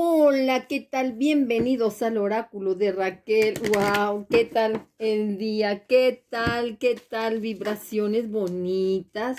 Hola, ¿qué tal? Bienvenidos al oráculo de Raquel. ¡Wow! ¿Qué tal el día? ¿Qué tal? ¿Qué tal? Vibraciones bonitas,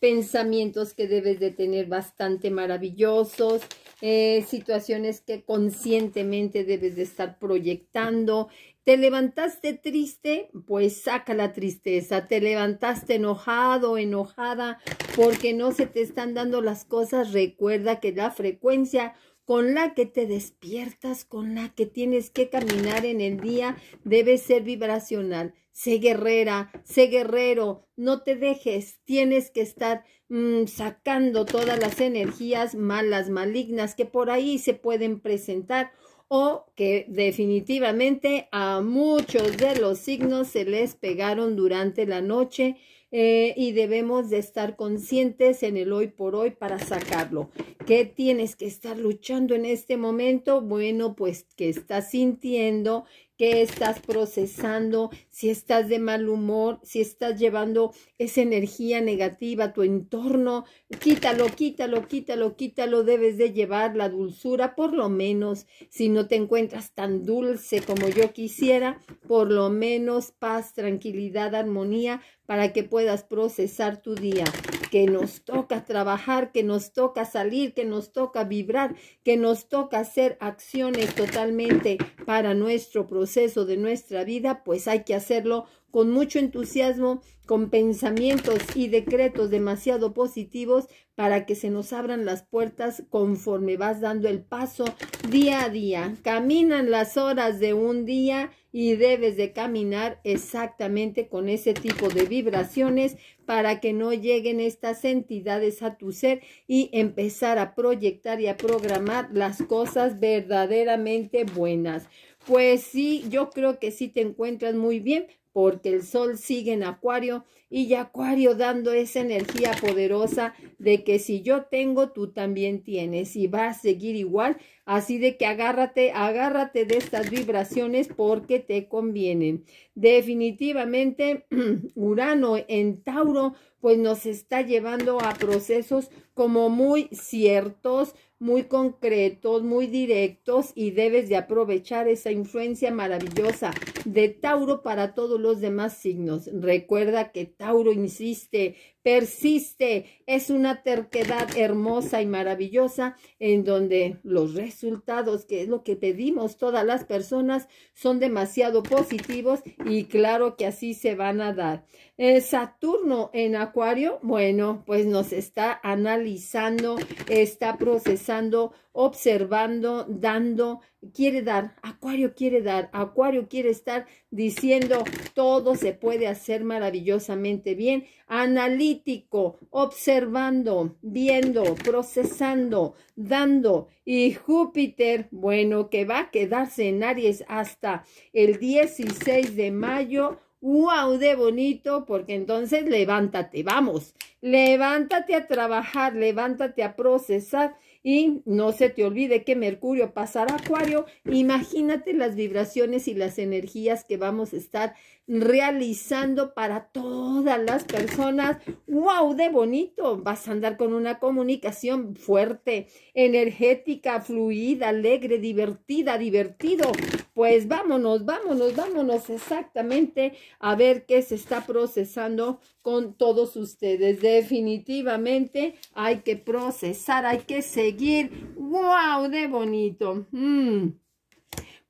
pensamientos que debes de tener bastante maravillosos, eh, situaciones que conscientemente debes de estar proyectando. ¿Te levantaste triste? Pues saca la tristeza. ¿Te levantaste enojado, enojada, porque no se te están dando las cosas? Recuerda que la frecuencia con la que te despiertas, con la que tienes que caminar en el día, debe ser vibracional. Sé guerrera, sé guerrero, no te dejes, tienes que estar mm, sacando todas las energías malas, malignas que por ahí se pueden presentar o que definitivamente a muchos de los signos se les pegaron durante la noche eh, y debemos de estar conscientes en el hoy por hoy para sacarlo. ¿Qué tienes que estar luchando en este momento? Bueno, pues que estás sintiendo qué estás procesando, si estás de mal humor, si estás llevando esa energía negativa a tu entorno, quítalo, quítalo, quítalo, quítalo, debes de llevar la dulzura, por lo menos, si no te encuentras tan dulce como yo quisiera, por lo menos paz, tranquilidad, armonía, para que puedas procesar tu día, que nos toca trabajar, que nos toca salir, que nos toca vibrar, que nos toca hacer acciones totalmente para nuestro proceso de nuestra vida, pues hay que hacerlo con mucho entusiasmo, con pensamientos y decretos demasiado positivos para que se nos abran las puertas conforme vas dando el paso día a día. Caminan las horas de un día y debes de caminar exactamente con ese tipo de vibraciones para que no lleguen estas entidades a tu ser y empezar a proyectar y a programar las cosas verdaderamente buenas pues sí, yo creo que sí te encuentras muy bien porque el sol sigue en acuario y Acuario dando esa energía poderosa de que si yo tengo, tú también tienes y va a seguir igual. Así de que agárrate, agárrate de estas vibraciones porque te convienen. Definitivamente, Urano en Tauro, pues nos está llevando a procesos como muy ciertos, muy concretos, muy directos y debes de aprovechar esa influencia maravillosa de Tauro para todos los demás signos. Recuerda que Tauro insiste persiste, es una terquedad hermosa y maravillosa en donde los resultados, que es lo que pedimos todas las personas, son demasiado positivos y claro que así se van a dar. Eh, Saturno en Acuario, bueno, pues nos está analizando, está procesando, observando, dando, quiere dar, Acuario quiere dar, Acuario quiere estar diciendo todo se puede hacer maravillosamente bien, analítico, observando, viendo, procesando, dando. Y Júpiter, bueno, que va a quedarse en Aries hasta el 16 de mayo. ¡Wow! De bonito, porque entonces levántate, vamos, levántate a trabajar, levántate a procesar. Y no se te olvide que Mercurio pasará a Acuario. Imagínate las vibraciones y las energías que vamos a estar realizando para todas las personas. ¡Wow! ¡De bonito! Vas a andar con una comunicación fuerte, energética, fluida, alegre, divertida, divertido. Pues vámonos, vámonos, vámonos exactamente a ver qué se está procesando con todos ustedes. Definitivamente hay que procesar, hay que seguir. ¡Wow! ¡De bonito! Mm.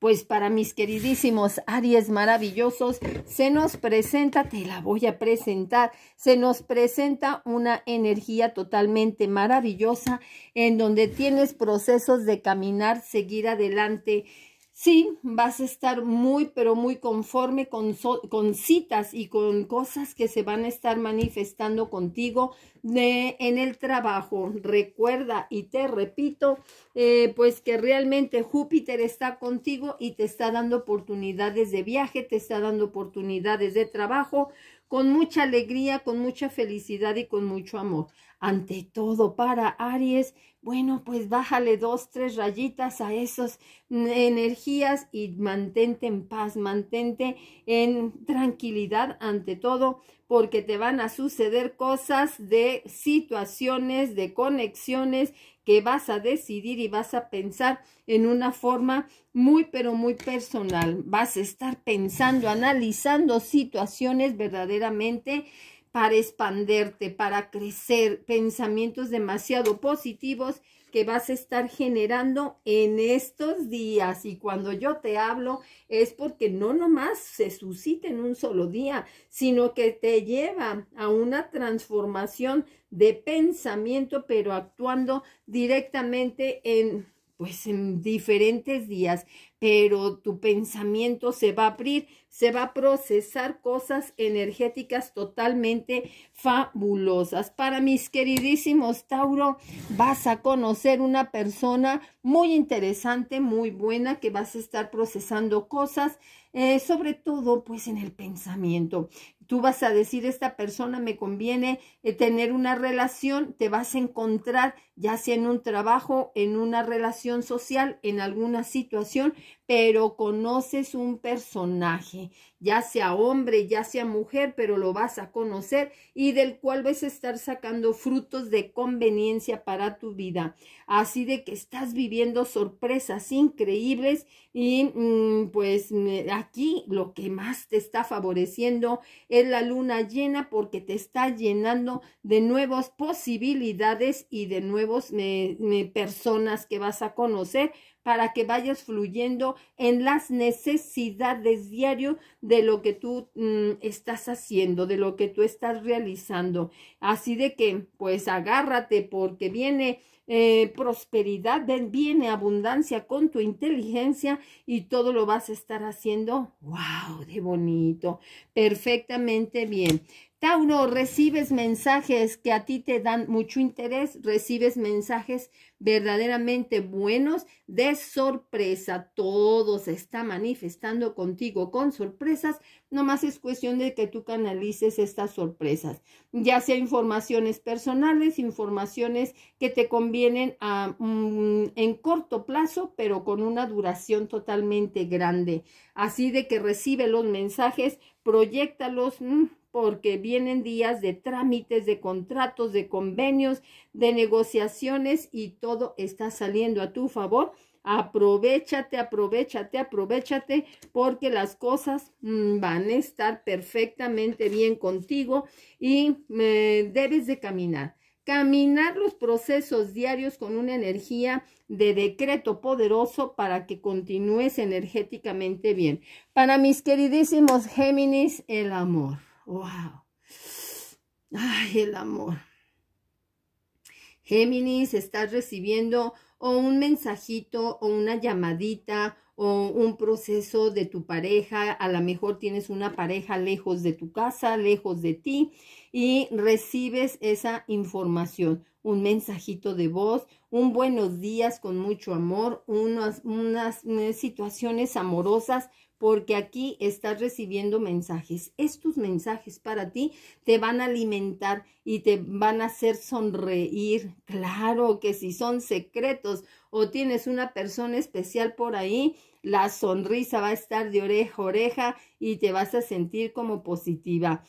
Pues para mis queridísimos Aries maravillosos, se nos presenta, te la voy a presentar, se nos presenta una energía totalmente maravillosa en donde tienes procesos de caminar, seguir adelante, Sí, vas a estar muy, pero muy conforme con, citas y con cosas que se van a estar manifestando contigo en el trabajo. Recuerda y te repito, eh, pues que realmente Júpiter está contigo y te está dando oportunidades de viaje, te está dando oportunidades de trabajo con mucha alegría, con mucha felicidad y con mucho amor. Ante todo, para Aries, bueno, pues bájale dos, tres rayitas a esas energías y mantente en paz, mantente en tranquilidad ante todo, porque te van a suceder cosas de situaciones, de conexiones que vas a decidir y vas a pensar en una forma muy, pero muy personal. Vas a estar pensando, analizando situaciones verdaderamente para expanderte, para crecer, pensamientos demasiado positivos que vas a estar generando en estos días. Y cuando yo te hablo es porque no nomás se suscita en un solo día, sino que te lleva a una transformación de pensamiento, pero actuando directamente en pues en diferentes días pero tu pensamiento se va a abrir, se va a procesar cosas energéticas totalmente fabulosas. Para mis queridísimos Tauro, vas a conocer una persona muy interesante, muy buena, que vas a estar procesando cosas, eh, sobre todo pues en el pensamiento. Tú vas a decir, esta persona me conviene eh, tener una relación, te vas a encontrar ya sea en un trabajo, en una relación social, en alguna situación, pero conoces un personaje, ya sea hombre, ya sea mujer, pero lo vas a conocer y del cual vas a estar sacando frutos de conveniencia para tu vida. Así de que estás viviendo sorpresas increíbles y mm, pues aquí lo que más te está favoreciendo es la luna llena porque te está llenando de nuevas posibilidades y de nuevos eh, eh, personas que vas a conocer para que vayas fluyendo en las necesidades diarias de lo que tú mm, estás haciendo, de lo que tú estás realizando. Así de que, pues agárrate porque viene eh, prosperidad, viene abundancia con tu inteligencia y todo lo vas a estar haciendo. ¡Wow! ¡De bonito! Perfectamente bien. Tauro, recibes mensajes que a ti te dan mucho interés, recibes mensajes verdaderamente buenos de sorpresa. Todo se está manifestando contigo con sorpresas, nomás es cuestión de que tú canalices estas sorpresas, ya sea informaciones personales, informaciones que te convienen mm, en corto plazo, pero con una duración totalmente grande. Así de que recibe los mensajes, proyectalos. Mm, porque vienen días de trámites, de contratos, de convenios, de negociaciones y todo está saliendo a tu favor. Aprovechate, aprovechate, aprovechate, porque las cosas mm, van a estar perfectamente bien contigo y debes de caminar. Caminar los procesos diarios con una energía de decreto poderoso para que continúes energéticamente bien. Para mis queridísimos Géminis, el amor. ¡Wow! ¡Ay, el amor! Géminis, estás recibiendo o un mensajito o una llamadita o un proceso de tu pareja. A lo mejor tienes una pareja lejos de tu casa, lejos de ti y recibes esa información. Un mensajito de voz, un buenos días con mucho amor, unas, unas eh, situaciones amorosas porque aquí estás recibiendo mensajes. Estos mensajes para ti te van a alimentar y te van a hacer sonreír. Claro que si son secretos o tienes una persona especial por ahí, la sonrisa va a estar de oreja a oreja y te vas a sentir como positiva.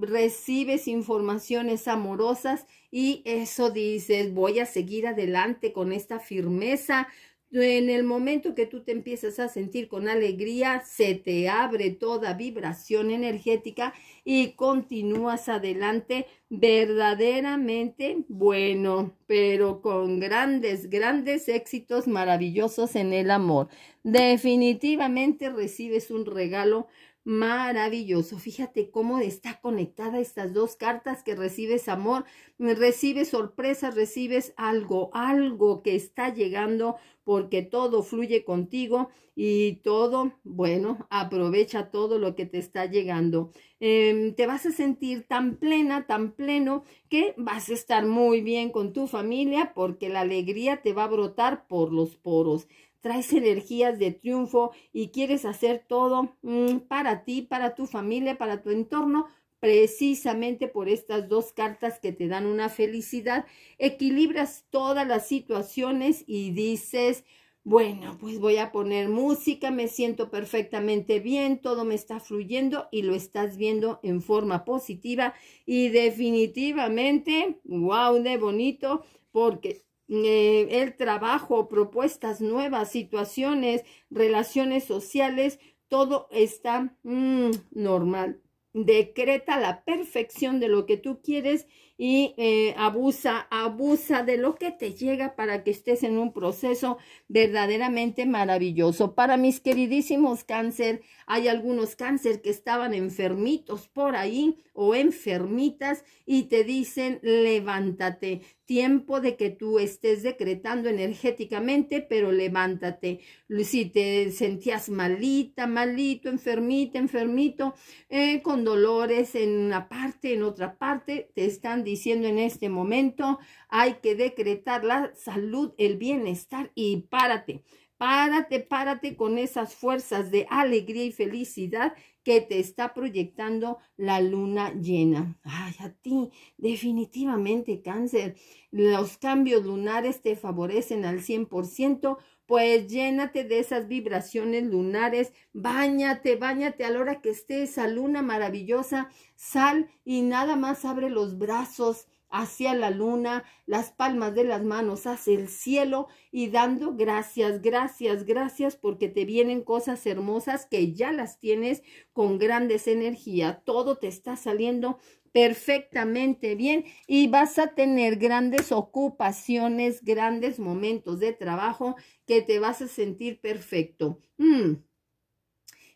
recibes informaciones amorosas y eso dices, voy a seguir adelante con esta firmeza, en el momento que tú te empiezas a sentir con alegría, se te abre toda vibración energética y continúas adelante verdaderamente bueno, pero con grandes, grandes éxitos maravillosos en el amor. Definitivamente recibes un regalo maravilloso. Fíjate cómo está conectada estas dos cartas que recibes amor, recibes sorpresa, recibes algo, algo que está llegando porque todo fluye contigo y todo, bueno, aprovecha todo lo que te está llegando. Em, te vas a sentir tan plena, tan pleno, que vas a estar muy bien con tu familia porque la alegría te va a brotar por los poros traes energías de triunfo y quieres hacer todo mm, para ti, para tu familia, para tu entorno, precisamente por estas dos cartas que te dan una felicidad, equilibras todas las situaciones y dices, bueno, pues voy a poner música, me siento perfectamente bien, todo me está fluyendo y lo estás viendo en forma positiva y definitivamente, wow, de bonito, porque eh, el trabajo, propuestas nuevas, situaciones, relaciones sociales, todo está mm, normal. Decreta la perfección de lo que tú quieres y eh, abusa, abusa de lo que te llega para que estés en un proceso verdaderamente maravilloso. Para mis queridísimos cáncer, hay algunos cáncer que estaban enfermitos por ahí o enfermitas y te dicen levántate, tiempo de que tú estés decretando energéticamente, pero levántate. Si te sentías malita, malito, enfermita, enfermito, eh, con dolores en una parte, en otra parte, te están diciendo en este momento, hay que decretar la salud, el bienestar y párate. Párate, párate con esas fuerzas de alegría y felicidad que te está proyectando la luna llena. Ay, a ti, definitivamente cáncer. Los cambios lunares te favorecen al 100%, pues llénate de esas vibraciones lunares, Báñate, báñate a la hora que esté esa luna maravillosa, sal y nada más abre los brazos hacia la luna, las palmas de las manos hacia el cielo y dando gracias, gracias, gracias porque te vienen cosas hermosas que ya las tienes con grandes energías, Todo te está saliendo perfectamente bien y vas a tener grandes ocupaciones, grandes momentos de trabajo que te vas a sentir perfecto. Mm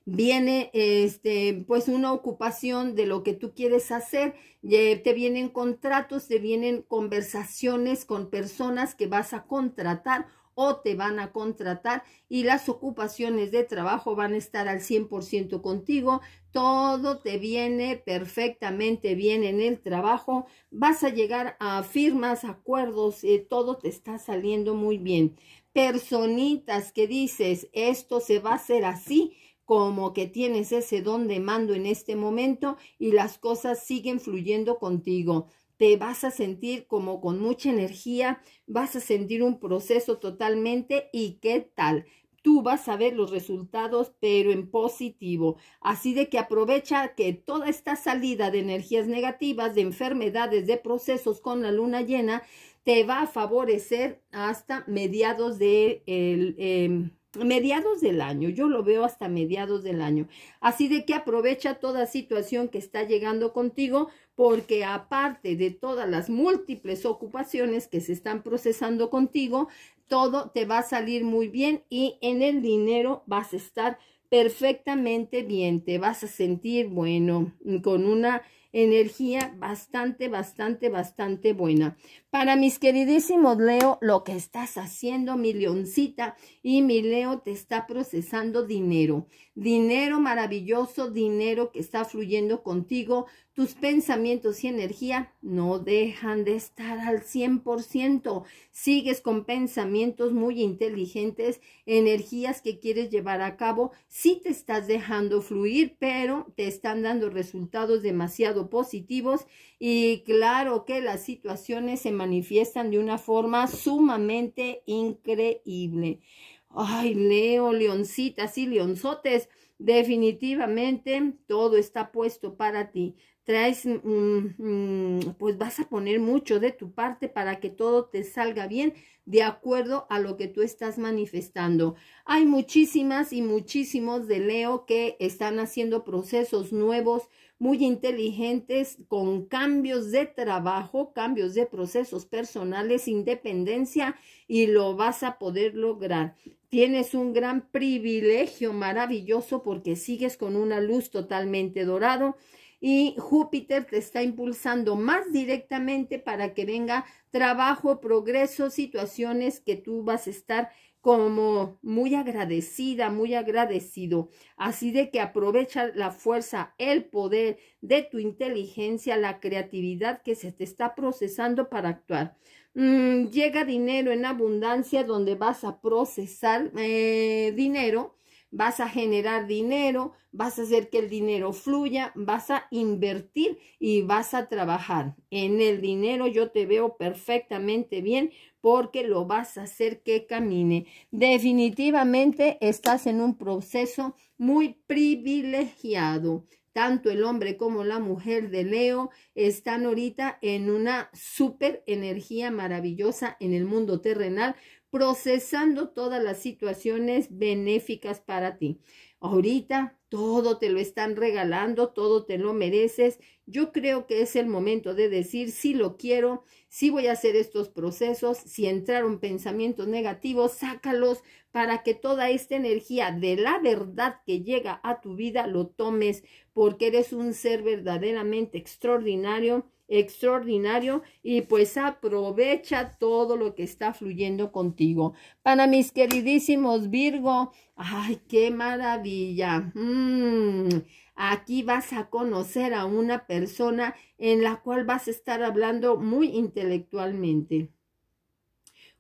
viene este, pues una ocupación de lo que tú quieres hacer, eh, te vienen contratos, te vienen conversaciones con personas que vas a contratar o te van a contratar y las ocupaciones de trabajo van a estar al 100% contigo, todo te viene perfectamente bien en el trabajo, vas a llegar a firmas, acuerdos, eh, todo te está saliendo muy bien. Personitas que dices, esto se va a hacer así, como que tienes ese don de mando en este momento y las cosas siguen fluyendo contigo. Te vas a sentir como con mucha energía, vas a sentir un proceso totalmente y qué tal tú vas a ver los resultados, pero en positivo. Así de que aprovecha que toda esta salida de energías negativas, de enfermedades, de procesos con la luna llena, te va a favorecer hasta mediados de el, em, mediados del año, yo lo veo hasta mediados del año. Así de que aprovecha toda situación que está llegando contigo, porque aparte de todas las múltiples ocupaciones que se están procesando contigo, todo te va a salir muy bien y en el dinero vas a estar perfectamente bien, te vas a sentir bueno, con una energía bastante, bastante, bastante buena. Para mis queridísimos Leo, lo que estás haciendo, mi leoncita y mi Leo te está procesando dinero. Dinero maravilloso, dinero que está fluyendo contigo tus pensamientos y energía no dejan de estar al 100%. Sigues con pensamientos muy inteligentes, energías que quieres llevar a cabo. Sí te estás dejando fluir, pero te están dando resultados demasiado positivos. Y claro que las situaciones se manifiestan de una forma sumamente increíble. Ay, Leo, leoncitas y leonzotes. Definitivamente todo está puesto para ti traes, mm, mm, mm, pues vas a poner mucho de tu parte para que todo te salga bien de acuerdo a lo que tú estás manifestando. Hay muchísimas y muchísimos de Leo que están haciendo procesos nuevos, muy inteligentes, con cambios de trabajo, cambios de procesos personales, independencia y lo vas a poder lograr. Tienes un gran privilegio maravilloso porque sigues con una luz totalmente dorado y Júpiter te está impulsando más directamente para que venga trabajo, progreso, situaciones que tú vas a estar como muy agradecida, muy agradecido. Así de que aprovecha la fuerza, el poder de tu inteligencia, la creatividad que se te está procesando para actuar. Mm, llega dinero en abundancia donde vas a procesar eh, dinero vas a generar dinero, vas a hacer que el dinero fluya, vas a invertir y vas a trabajar. En el dinero yo te veo perfectamente bien porque lo vas a hacer que camine. Definitivamente estás en un proceso muy privilegiado tanto el hombre como la mujer de Leo están ahorita en una super energía maravillosa en el mundo terrenal procesando todas las situaciones benéficas para ti. Ahorita todo te lo están regalando, todo te lo mereces. Yo creo que es el momento de decir si lo quiero, si voy a hacer estos procesos, si entraron pensamientos negativos, sácalos para que toda esta energía de la verdad que llega a tu vida lo tomes, porque eres un ser verdaderamente extraordinario extraordinario y pues aprovecha todo lo que está fluyendo contigo. Para mis queridísimos Virgo, ¡ay, qué maravilla! Mm, aquí vas a conocer a una persona en la cual vas a estar hablando muy intelectualmente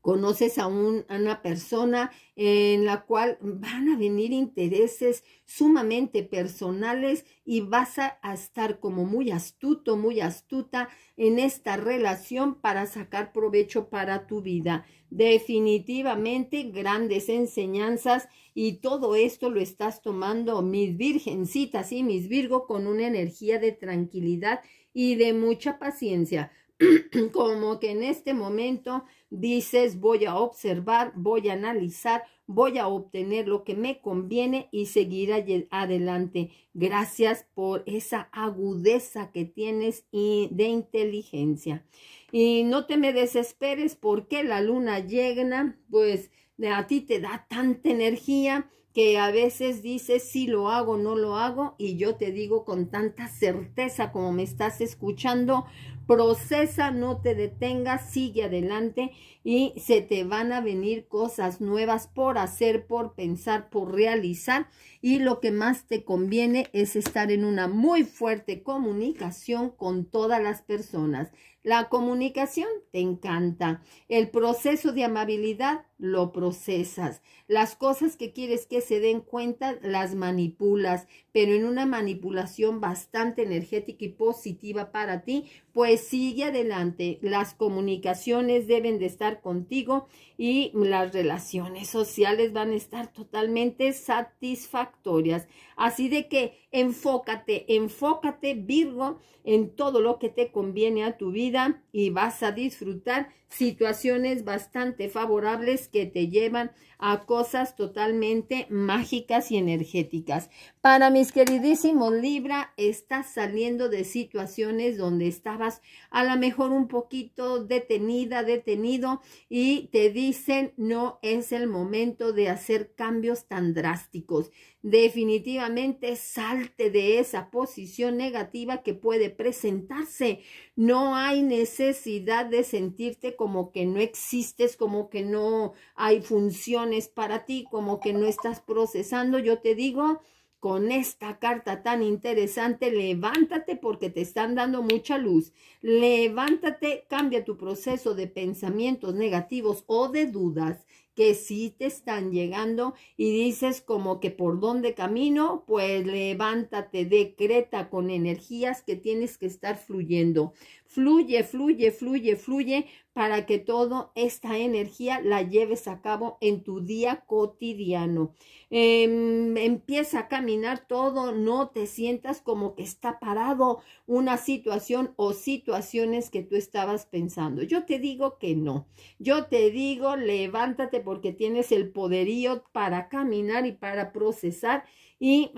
conoces a, una persona en la cual van a venir intereses sumamente personales y vas a, a estar como muy astuto, muy astuta en esta relación para sacar provecho para tu vida. Definitivamente grandes enseñanzas y todo esto lo estás tomando, mis virgencitas y mis Virgo, con una energía de tranquilidad y de mucha paciencia como que en este momento dices, voy a observar, voy a analizar, voy a obtener lo que me conviene y seguir adelante. Gracias por esa agudeza que tienes y de inteligencia. Y no te me desesperes porque la luna llena, pues a ti te da tanta energía que a veces dices si lo hago, no lo hago, y yo te digo con tanta certeza como me estás escuchando, procesa, no te detengas, sigue adelante y se te van a venir cosas nuevas por hacer, por pensar, por realizar y lo que más te conviene es estar en una muy fuerte comunicación con todas las personas. La comunicación te encanta. El proceso de amabilidad lo procesas. Las cosas que quieres que se den cuenta las manipulas, pero en una manipulación bastante energética y positiva para ti, pues sigue adelante. Las comunicaciones deben de estar contigo y las relaciones sociales van a estar totalmente satisfactorias. Así de que enfócate, enfócate Virgo en todo lo que te conviene a tu vida y vas a disfrutar situaciones bastante favorables que te llevan a cosas totalmente mágicas y energéticas. Para mis queridísimos Libra, estás saliendo de situaciones donde estabas a lo mejor un poquito detenida, detenido y te dicen no es el momento de hacer cambios tan drásticos definitivamente salte de esa posición negativa que puede presentarse. No hay necesidad de sentirte como que no existes, como que no hay funciones para ti, como que no estás procesando. Yo te digo, con esta carta tan interesante, levántate porque te están dando mucha luz. Levántate, cambia tu proceso de pensamientos negativos o de dudas que sí te están llegando y dices como que por dónde camino, pues levántate, decreta con energías que tienes que estar fluyendo. Fluye, fluye, fluye, fluye, para que toda esta energía la lleves a cabo en tu día cotidiano. Em, empieza a caminar todo, no te sientas como que está parado una situación o situaciones que tú estabas pensando. Yo te digo que no. Yo te digo, levántate porque tienes el poderío para caminar y para procesar. Y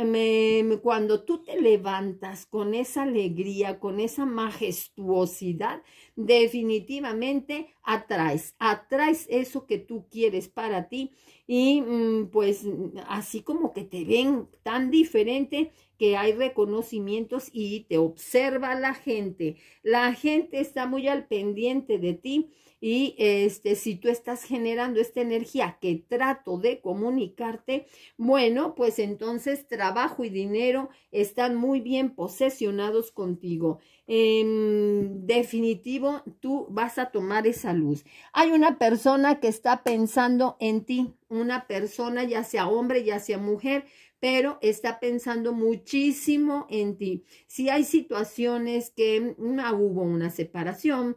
cuando tú te levantas con esa alegría, con esa majestuosidad, definitivamente atraes, atraes eso que tú quieres para ti y mm, pues así como que te ven tan diferente que hay reconocimientos y te observa la gente. La gente está muy al pendiente de ti y este si tú estás generando esta energía que trato de comunicarte, bueno, pues entonces trabajo y dinero están muy bien posesionados contigo. En em, definitivo tú vas a tomar esa luz. Hay una persona que está pensando en ti, una persona ya sea hombre, ya sea mujer, pero está pensando muchísimo en ti. Si hay situaciones que mm, hubo una separación,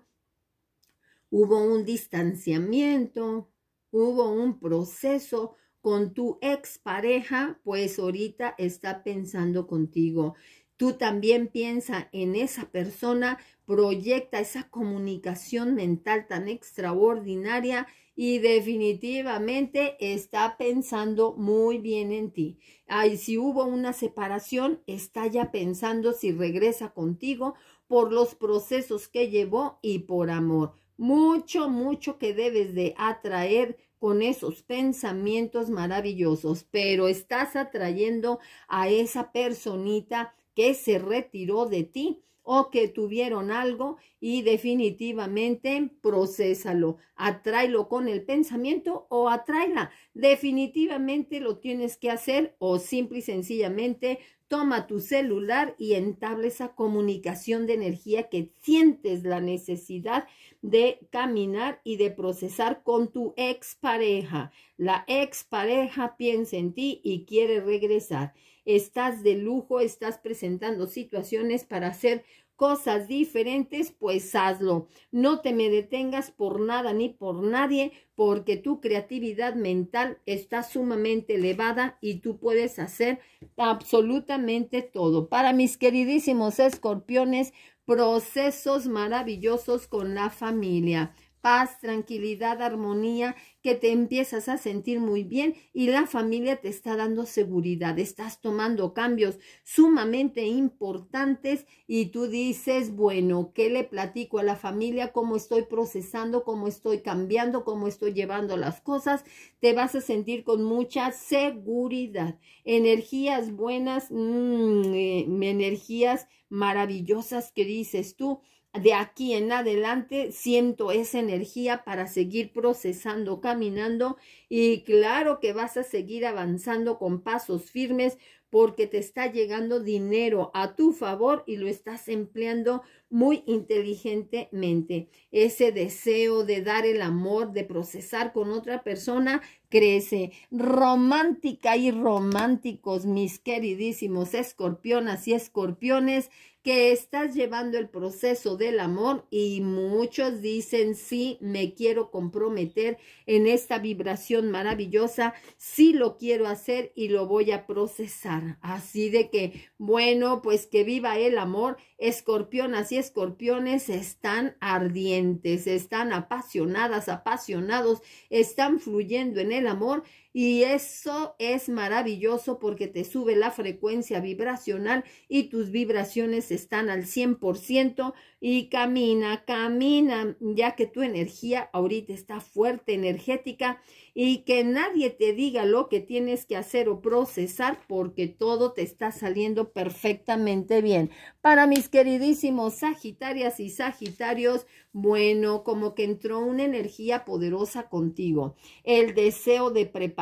hubo un distanciamiento, hubo un proceso con tu expareja, pues ahorita está pensando contigo. Tú también piensa en esa persona, proyecta esa comunicación mental tan extraordinaria y definitivamente está pensando muy bien en ti. Ay, si hubo una separación, está ya pensando si regresa contigo por los procesos que llevó y por amor. Mucho, mucho que debes de atraer con esos pensamientos maravillosos, pero estás atrayendo a esa personita que se retiró de ti o que tuvieron algo y definitivamente procésalo, atráelo con el pensamiento o atráela. Definitivamente lo tienes que hacer o simple y sencillamente toma tu celular y entable esa comunicación de energía que sientes la necesidad de caminar y de procesar con tu expareja. La expareja piensa en ti y quiere regresar estás de lujo, estás presentando situaciones para hacer cosas diferentes, pues hazlo. No te me detengas por nada ni por nadie, porque tu creatividad mental está sumamente elevada y tú puedes hacer absolutamente todo. Para mis queridísimos escorpiones, procesos maravillosos con la familia paz, tranquilidad, armonía, que te empiezas a sentir muy bien y la familia te está dando seguridad, estás tomando cambios sumamente importantes y tú dices, bueno, ¿qué le platico a la familia? ¿Cómo estoy procesando? ¿Cómo estoy cambiando? ¿Cómo estoy llevando las cosas? Te vas a sentir con mucha seguridad. Energías buenas, mm, eh, energías maravillosas que dices tú de aquí en adelante siento esa energía para seguir procesando, caminando y claro que vas a seguir avanzando con pasos firmes porque te está llegando dinero a tu favor y lo estás empleando muy inteligentemente. Ese deseo de dar el amor, de procesar con otra persona, crece. Romántica y románticos, mis queridísimos escorpionas y escorpiones, que estás llevando el proceso del amor y muchos dicen, sí, me quiero comprometer en esta vibración maravillosa, sí lo quiero hacer y lo voy a procesar. Así de que, bueno, pues que viva el amor, escorpionas y escorpiones están ardientes, están apasionadas, apasionados, están fluyendo en el el amor y eso es maravilloso porque te sube la frecuencia vibracional y tus vibraciones están al 100% y camina, camina, ya que tu energía ahorita está fuerte, energética y que nadie te diga lo que tienes que hacer o procesar porque todo te está saliendo perfectamente bien. Para mis queridísimos Sagitarias y Sagitarios, bueno, como que entró una energía poderosa contigo. El deseo de preparar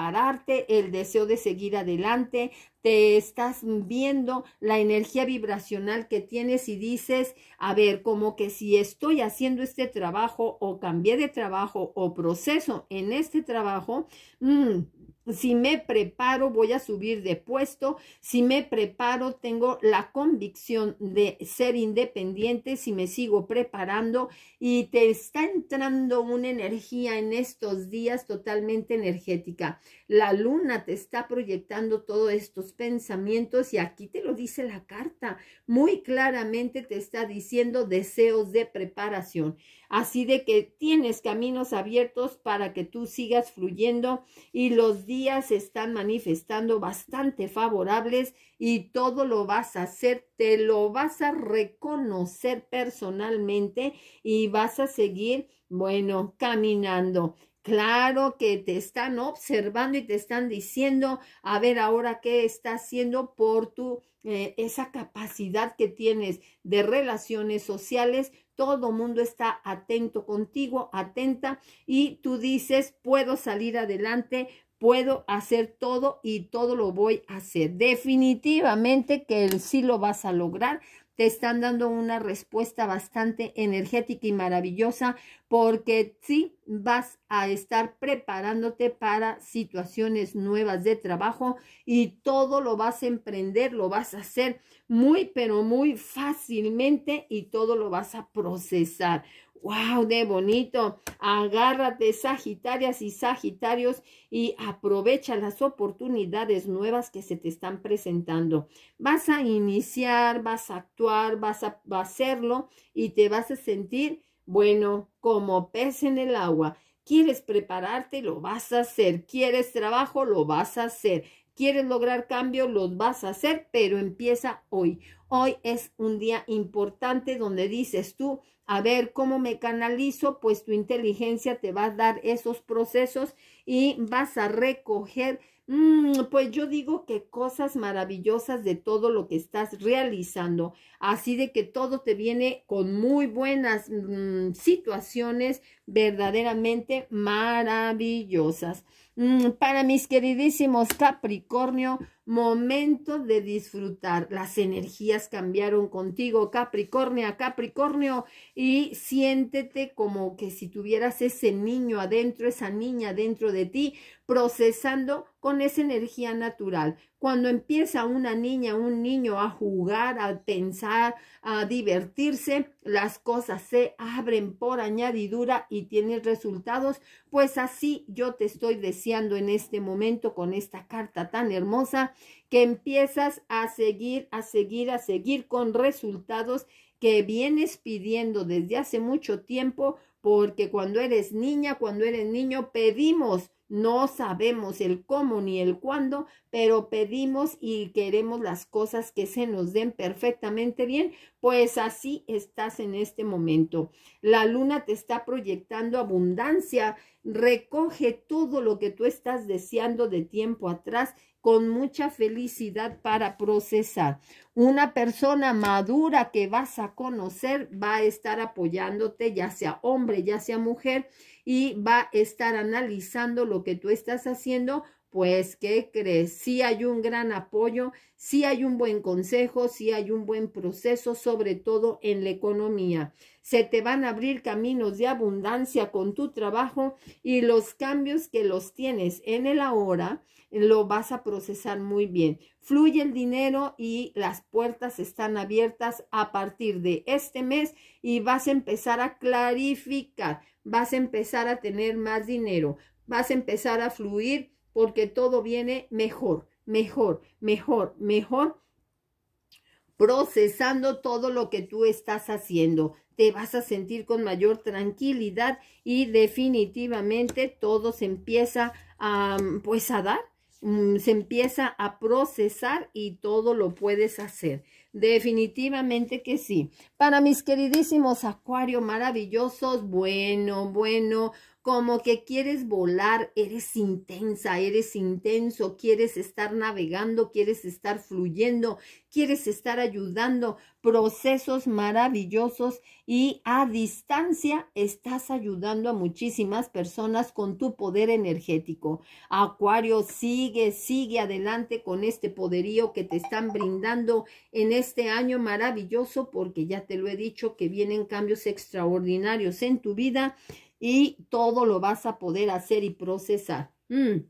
el deseo de seguir adelante, te estás viendo la energía vibracional que tienes y dices, a ver, como que si estoy haciendo este trabajo o cambié de trabajo o proceso en este trabajo, mmm, si me preparo, voy a subir de puesto. Si me preparo, tengo la convicción de ser independiente. Si me sigo preparando y te está entrando una energía en estos días totalmente energética. La luna te está proyectando todos estos pensamientos y aquí te lo dice la carta. Muy claramente te está diciendo deseos de preparación. Así de que tienes caminos abiertos para que tú sigas fluyendo y los días se están manifestando bastante favorables y todo lo vas a hacer, te lo vas a reconocer personalmente y vas a seguir, bueno, caminando. Claro que te están observando y te están diciendo, a ver ahora qué está haciendo por tu, eh, esa capacidad que tienes de relaciones sociales. Todo mundo está atento contigo, atenta, y tú dices, puedo salir adelante, puedo hacer todo y todo lo voy a hacer. Definitivamente que sí lo vas a lograr te están dando una respuesta bastante energética y maravillosa porque sí vas a estar preparándote para situaciones nuevas de trabajo y todo lo vas a emprender, lo vas a hacer muy, pero muy fácilmente y todo lo vas a procesar. ¡Wow! ¡De bonito! Agárrate, Sagitarias y Sagitarios, y aprovecha las oportunidades nuevas que se te están presentando. Vas a iniciar, vas a actuar, vas a, hacerlo y te vas a sentir, bueno, como pez en el agua. Quieres prepararte, lo vas a hacer. Quieres trabajo, lo vas a hacer. Quieres lograr cambio? Lo vas a hacer, pero empieza hoy. Hoy es un día importante donde dices tú, a ver cómo me canalizo, pues tu inteligencia te va a dar esos procesos y vas a recoger, mm, pues yo digo que cosas maravillosas de todo lo que estás realizando. Así de que todo te viene con muy buenas mm, situaciones verdaderamente maravillosas. Mm, para mis queridísimos Capricornio, momento de disfrutar. Las energías cambiaron contigo, Capricornio, Capricornio, y siéntete como que si tuvieras ese niño adentro, esa niña dentro de ti, procesando con esa energía natural. Cuando empieza una niña, un niño a jugar, a pensar, a divertirse, las cosas se abren por añadidura y tienes resultados. Pues así yo te estoy deseando en este momento con esta carta tan hermosa que empiezas a seguir, a seguir, a seguir con resultados que vienes pidiendo desde hace mucho tiempo, porque cuando eres niña, cuando eres niño, pedimos no sabemos el cómo ni el cuándo, pero pedimos y queremos las cosas que se nos den perfectamente bien, pues así estás en este momento. La luna te está proyectando abundancia. Recoge todo lo que tú estás deseando de tiempo atrás con mucha felicidad para procesar. Una persona madura que vas a conocer va a estar apoyándote, ya sea hombre, ya sea mujer, y va a estar analizando lo que tú estás haciendo pues, ¿qué crees? Si hay un gran apoyo, si hay un buen consejo, si hay un buen proceso, sobre todo en la economía. Se te van a abrir caminos de abundancia con tu trabajo y los cambios que los tienes en el ahora eh, lo vas a procesar muy bien. Fluye el dinero y las puertas están abiertas a partir de este mes y vas a empezar a clarificar vas a empezar a tener más dinero, vas a empezar a fluir porque todo viene mejor, mejor, mejor, mejor, procesando todo lo que tú estás haciendo. Te vas a sentir con mayor tranquilidad y definitivamente todo se empieza a, mm, pues, a dar, mm, se empieza a procesar y todo lo puedes hacer. Definitivamente que sí. Para mis queridísimos acuario maravillosos, bueno, bueno, como que quieres volar, eres intensa, eres intenso, quieres estar navegando, quieres estar fluyendo, quieres estar ayudando, procesos maravillosos y a distancia estás ayudando a muchísimas personas con tu poder energético. Acuario, sigue, sigue adelante con este poderío que te están brindando en este año maravilloso porque ya te lo he dicho que vienen cambios extraordinarios en tu vida y todo lo vas a poder hacer y procesar. Mm.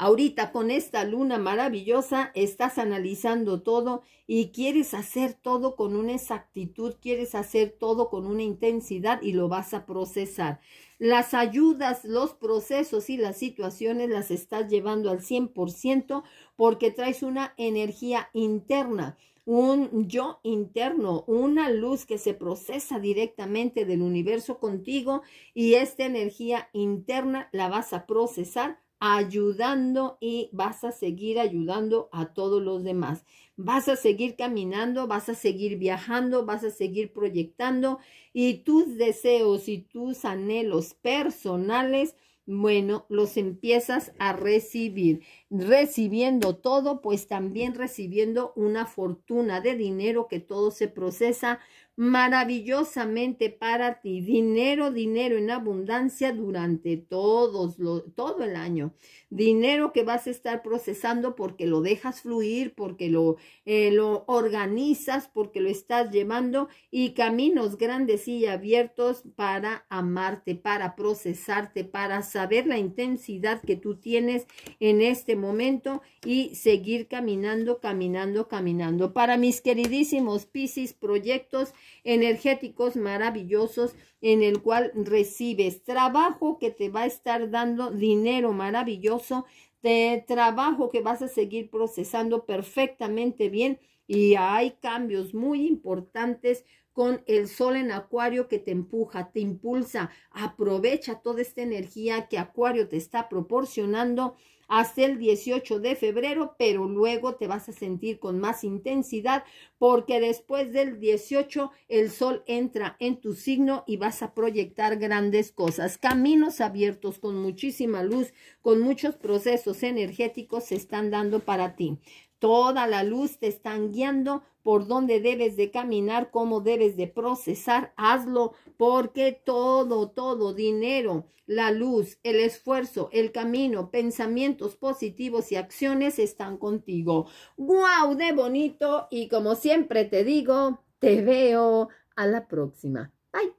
Ahorita con esta luna maravillosa estás analizando todo y quieres hacer todo con una exactitud, quieres hacer todo con una intensidad y lo vas a procesar. Las ayudas, los procesos y las situaciones las estás llevando al 100% porque traes una energía interna un yo interno, una luz que se procesa directamente del universo contigo y esta energía interna la vas a procesar ayudando y vas a seguir ayudando a todos los demás. Vas a seguir caminando, vas a seguir viajando, vas a seguir proyectando y tus deseos y tus anhelos personales bueno, los empiezas a recibir. Recibiendo todo, pues también recibiendo una fortuna de dinero que todo se procesa maravillosamente para ti, dinero, dinero en abundancia durante todos lo, todo el año, dinero que vas a estar procesando porque lo dejas fluir, porque lo, eh, lo organizas, porque lo estás llevando y caminos grandes y abiertos para amarte, para procesarte, para saber la intensidad que tú tienes en este momento y seguir caminando, caminando, caminando. Para mis queridísimos Piscis, proyectos, energéticos maravillosos en el cual recibes trabajo que te va a estar dando dinero maravilloso, de trabajo que vas a seguir procesando perfectamente bien y hay cambios muy importantes con el sol en acuario que te empuja, te impulsa, aprovecha toda esta energía que acuario te está proporcionando hasta el 18 de febrero, pero luego te vas a sentir con más intensidad porque después del 18 el sol entra en tu signo y vas a proyectar grandes cosas. Caminos abiertos con muchísima luz, con muchos procesos energéticos se están dando para ti. Toda la luz te están guiando por dónde debes de caminar, cómo debes de procesar. Hazlo porque todo, todo, dinero, la luz, el esfuerzo, el camino, pensamientos positivos y acciones están contigo. ¡Guau! De bonito. Y como siempre te digo, te veo a la próxima. Bye.